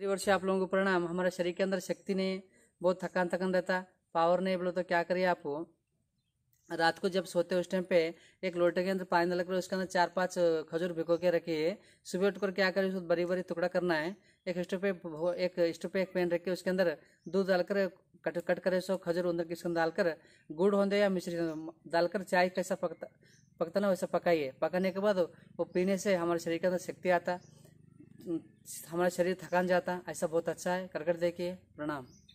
मेरी आप लोगों को प्रणाम हमारे शरीर के अंदर शक्ति नहीं बहुत थकान थकान रहता पावर नहीं बोलो तो क्या करिए आप रात को जब सोते उस टाइम पे एक लोटे के अंदर पानी डाल कर उसके अंदर चार पांच खजूर भिगो के रखिए सुबह उठकर क्या करिए उसको बड़ी बड़ी टुकड़ा करना है एक स्टोव पे एक स्टोव पे एक पैन रख के उसके अंदर दूध डालकर कट कट करे सो खजूर अंदर किसके अंदर डालकर गुड़ होंगे या मिश्री डालकर चाय कैसा पकता पकता ना वैसा पकाइए पकाने के बाद वो पीने से हमारे शरीर के अंदर शक्ति आता हमारा शरीर थकान जाता ऐसा बहुत अच्छा है कर कर देखिए प्रणाम